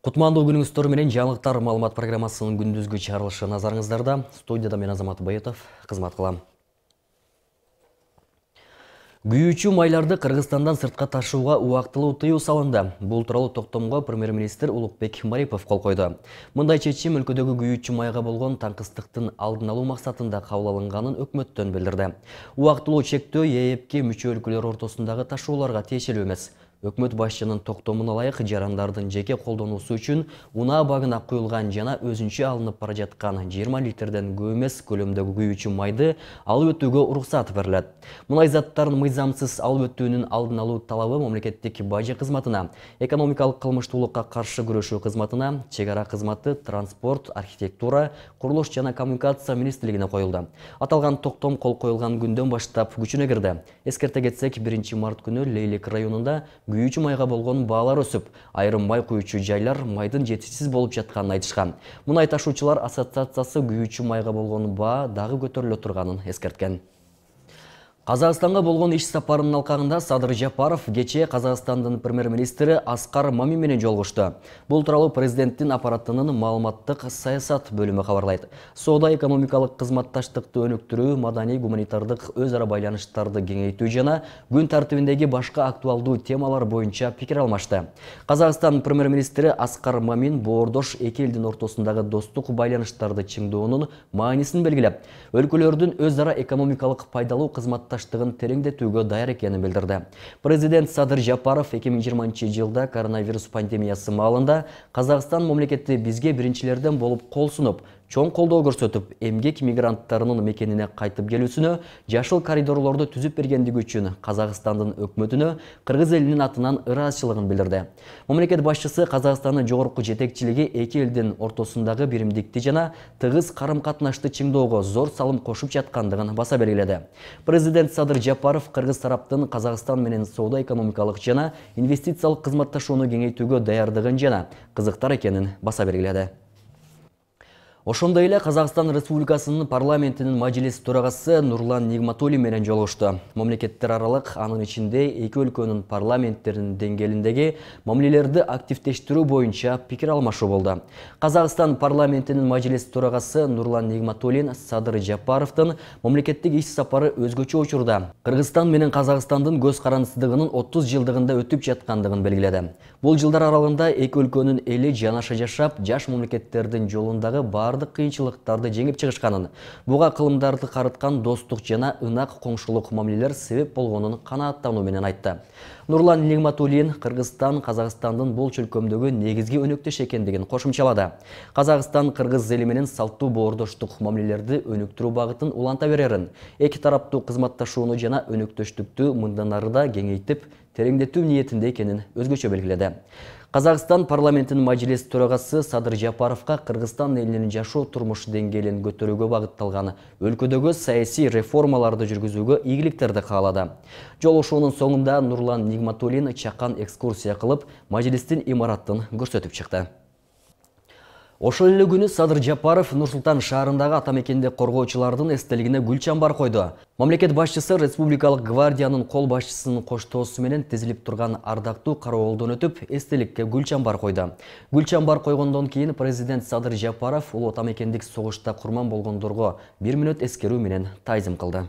кутмандуу күнүңүз менен жаңылыктар маалымат программасынын күндүзгү чарылышы назарыңыздарда студияда мен азамат байытов кызмат кылам күйүүчү майларды кыргызстандан сыртка ташууга убактылуу тыюу салынды Бұл тұралы токтомго премьер министр улукбек марипов кол койду мындай чечим өлкөдөгү күйүүчү майға болған таңкыстыктын алдын алуу максатында кабыл алынганын өкмөттөн билдирди убактылуу чектөө ээпке мүчө өлкөлөр ортосундагы ташууларга тиешелүү өкмөт башчынын токтомун ылайык жарандардын жеке колдонуусу үчүн унаа багына куюлган жана өзүнчө алынып бара жаткан 20 литрден көп эмес көлөмдөгү күйүүчү майды алып өтүүгө уруксат берилет мунай заттарын мыйзамсыз алып өтүүнүн алдын алуу талабы мамлекеттик бажы кызматына экономикалык кылмыштуулукка каршы күрөшүү кызматына чек ара кызматы транспорт архитектура курулуш жана коммуникация министрлигине коюлду аталган токтом кол коюлган күндөн баштап күчүнө кирди эскерте кетсек биринчи март күнү лейлик районунда күйүүчү майга болгон баалар өсүп айрым май куючу жайлар майдын жетишсиз болуп жатканын айтышкан мунай ташуучулар ассоциациясы күйүүчү майга болгон баа дагы көтөрүлө турганын эскерткен Қазақстанға болған іш сапарының алқағында Садыр Жапаров кече Қазақстандың премьер-министрі Асқар Маминмен жолғышты. Бұл туралы президенттің аппаратының маалыматтық саясат бөлімі хабарлайды. Сауда экономикалық қызматташтықты өніктіру, мәдени гуманитардық өзара байланыштарды кеңейту жана күн тәртібіндегі башқа актуалдуу темалар бойынша пікір алмашты. Қазақстан премьер-министрі Асқар Мамин Бордош екі елдің ортосындағы достық байланыштарды чыңдоонун маанисин белгилеп, өлкөлөрдүн өзара экономикалық пайдалуу кызмат ынтымақташтығын тереңдетуге даяр екенін білдірді президент садыр жапаров 2020 жылда коронавирус пандемиясы маалында қазақстан мемлекеті бізге біріншілерден болып қол чоң колдоо көрсөтүп эмгек мигранттарынын мекенине кайтып келүүсүнө жашыл коридорлорду түзүп бергендиги үчүн казакстандын өкмөтүнө кыргыз элинин атынан ыраазычылыгын билдирди мамлекет башчысы казакстандын жогорку жетекчилиги эки элдин ортосундагы биримдикти жана тыгыз карым катнашты чыңдоого зор салым кошуп жаткандыгын баса белгиледи президент садыр жапаров кыргыз тараптын казакстан менен соода экономикалык жана инвестициялык кызматташууну кеңейтүүгө даярдыгын жана кызыктар экенин баса белгиледи ошондой эле казакстан республикасынын парламентинин мажилис төрагасы нурлан нигматулин менен жолугушту мамлекеттер аралык анын ичинде эки өлкөнүн парламенттеринин деңгээлиндеги мамилелерди активдештирүү боюнча пикир алмашуу болду казакстан парламентинин мажилис төрагасы нурлан нигматулин садыр жапаровдун мамлекеттик иш сапары өзгөчө учурда кыргызстан менен казакстандын көз карандсыздыгынын 30 жылдыгында өтүп жаткандыгын белгиледи бул жылдар аралыгында эки өлкөнүн эли жанаша жашап жаш мамлекеттердин жолундагы бардық қиыншылықтарды жеңіп шығышқанын бұға қылымдарды қарытқан достық жана ынақ коңшулук мамилелер себеп болгонун аттануменен айтты нұрлан Нигматулин қырғызстан қазақстандын бұл чөлкөмдөгү негізге өнөктөш экендигин кошумчалады қазақстан қырғыз эли менен салттуу боордоштук мамилелерди өнүктүрүү багытын уланта берерін эки тараптуу кызматташууну жана өнөктөштүктү мындан ары да кеңейтип тереңдетүү ниетинде экенин өзгөчө белгиледи Қазақстан парламентінің мәжіліс төрағасы Садыр Жапаровқа Қырғызстан елінің жашоо тұрмыш деңгейін көтеруге бағытталған өлкөдөгү саясий реформаларды жүргізуге ийгиликтерди каалады. Жолушуунун соңунда Нурлан ныгматулин чакан экскурсия кылып мажилистин имаратын көрсөтүп чыкты ошол эле күнү садыр жапаров нурсултан шаарындагы ата мекенди коргоочулардын эстелигине гүл чамбар койду мамлекет башчысы республикалык гвардиянын кол башчысынын коштоосу менен тизилип турган ардактуу кароолдон өтүп эстеликке гүл чамбар койду гүл чамбар койгондон кийин президент садыр жапаров улуу ата мекендик согушта курман болгондорго бир мүнөт эскерүү менен таазим кылды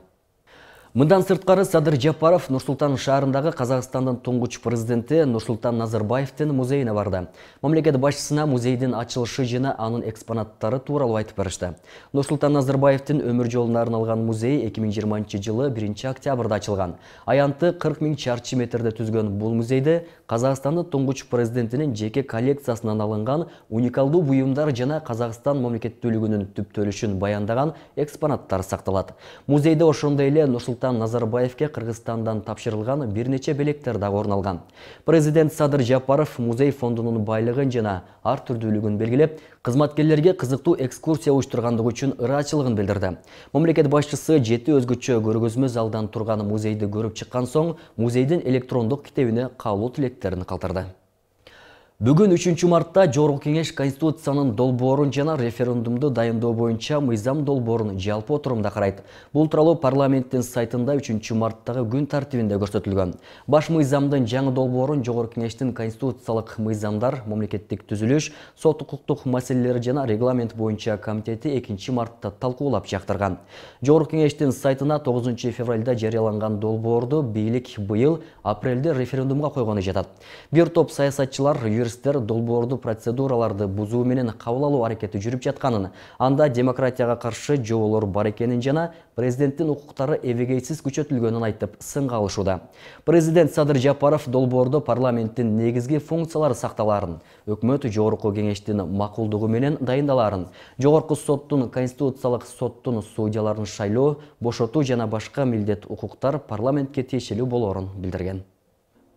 мындан сырткары Садыр Жапаров нурсултан шарындағы қазақстандын туңгуч президенті нурсултан Назарбаевтың музейіне барды. мамлекет башчысына музейдин ачылышы жана анын экспонаттары тууралуу айтып беришти нурсултан Назарбаевтың өмүр жолуна арналган музей 2020 жылы 1 октябрда ачылган Аянты 40 миң чарчы метрді түзген бұл музейде казакстандын туңгуч президентинин жеке коллекциясынан алынған уникалдуу буюмдар жана Қазақстан мамлекеттүүлүгүнүн түптөлүшүн баяндаган экспонаттар сакталат Музейде ошондой эле Нұрсултан нұрсұлтан назарбаевке қырғызстандан тапшырылған нече белектер орун орналған президент садыр жапаров музей фондының байлығын жана ар түрдүүлүгүн белгилеп қызматкерлерге қызықту экскурсия ұштырғандығы үшін ыраатчылығын білдірді мемлекет басшысы жеті өзгөчө көргөзмө залдан тұрған музейді көріп чыққан соң музейдің электрондық китебине каалоо тілектерін қалдырды бүгүн үчүнчү мартта жогорку кеңеш конституциянын долбоорун жана референдумду дайындоо боюнча мыйзам долбоорун жалпы отурумда карайт бул тууралуу парламенттин сайтында үчүнчү марттагы күн тартибинде көрсөтүлгөн баш мыйзамдын жаңы долбоорун жогорку кеңештин конституциялык мыйзамдар мамлекеттик түзүлүш сот укуктук маселелери жана регламент боюнча комитети экинчи мартта талкуулап жактырган жогорку кеңештин сайтына 9 февралда жарыяланган долбоорду бийлик быйыл апрелде референдумга койгону жатат бир топ саясатчылар активисттер долбоорду процедураларды бузуу менен кабыл алуу аракети жүрүп жатканын анда демократияга каршы жоболор бар экенин жана президенттин укуктары эбегейсиз күчөтүлгөнүн айтып сынга алышууда президент садыр жапаров долбоордо парламенттин негизги функциялары сакталаарын өкмөт жогорку кеңештин макулдугу менен дайындалаарын жогорку соттун конституциялык соттун судьяларын шайлоо бошотуу жана башка милдет укуктар парламентке тиешелүү болоорун билдирген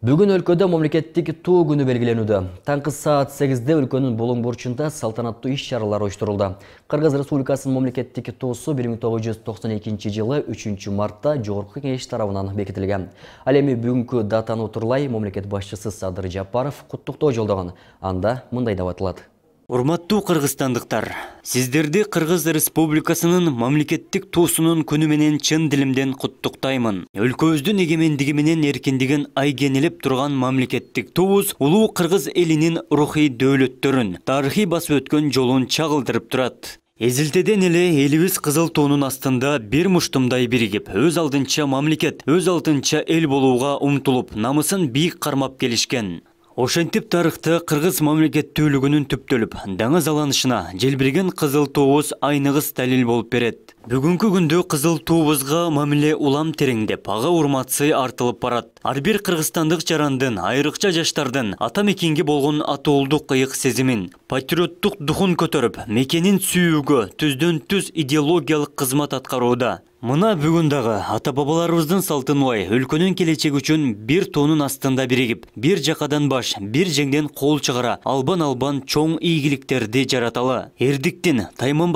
Бүгін өлкөдө мамлекеттик туу күнү белгиленүүдө. Таңкы саат 8-де өлкөнүн болоң бурчунда салтанаттуу иш чаралар уюштурулду. Кыргыз Республикасынын мамлекеттик туусу 1992 жылы 3 мартта Жогорку Кеңеш тарабынан бекитилген. Ал эми бүгүнкү датаны отурлай мамлекет башчысы Садыр Жапаров куттуктоо жолдогон. Анда мындай деп аталат: Урматтуу кыргызстандыктар, сиздерди Кыргыз Республикасынын мамлекеттик туусунун күнү менен чын дилимден куттуктаймын. Өлкөбүздүн эгемендиги менен эркиндигин айгенелеп турган мамлекеттик туубуз улуу кыргыз элинин рухий дөөлөттөрүн, тарыхый басып өткөн жолун чагылдырып турат. Эзилтеден эле элибиз Кызыл туунун астында бир муштумдай биригип, өз алдынча мамлекет, өз алдынча эл болууга умтулуп, намысын бийик кармап келишкен. ошентип тарыхты кыргыз мамлекеттүүлүгүнүн түптөлүп даңазаланышына желбиреген кызыл туубуз айныгыс далил болуп берет бүгүнкү күндө кызыл туубузга мамиле улам тереңдеп ага урмат сый артылып барат ар бир кыргызстандык жарандын айрыкча жаштардын ата мекенге болгон атоолдук ыйык сезимин патриоттук духун көтөрүп мекенин сүйүүгө түздөн түз идеологиялык кызмат аткарууда Мына бүгіндағы ата бабаларымыздың салтын ой, өлкөнің келечек үшін бір тонын астында берегіп, бір жақадан баш, бір жеңден қол шығара, албан-албан чоң игіліктерде жараталы. Ердіктен,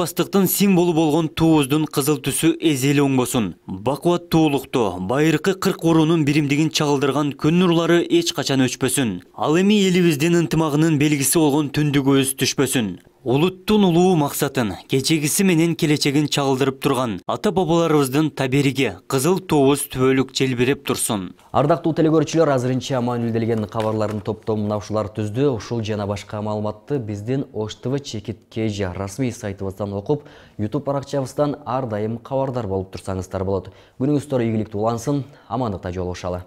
бастықтың символы болған туыздың қызыл түсі езелі босын. Бақуат туылықты, байырқы қырқ орының бірімдігін чағылдырған күн нұрлары қачан өчпөсін. Ал эми ынтымағының белгісі болған түндігі Улуттун улуу мақсатын, кечегиси менен келечегин чагылдырып турган ата бабаларыбыздын табириги кызыл тообуз түбөлүк желбиреп турсун. Ардактуу телекөрүүчүлөр азырынча маанилделген кабарларын топтомунаушулар түздү. Ушул жана башка маалыматты биздин ТВ чекит kg расмий сайтыбыздан окуп, YouTube баракчабыздан ар дайым кабардар болуп турсаңыздар болот. Күнүңүздөр ийгиликтүү улансын, амандыкта жолугушалы.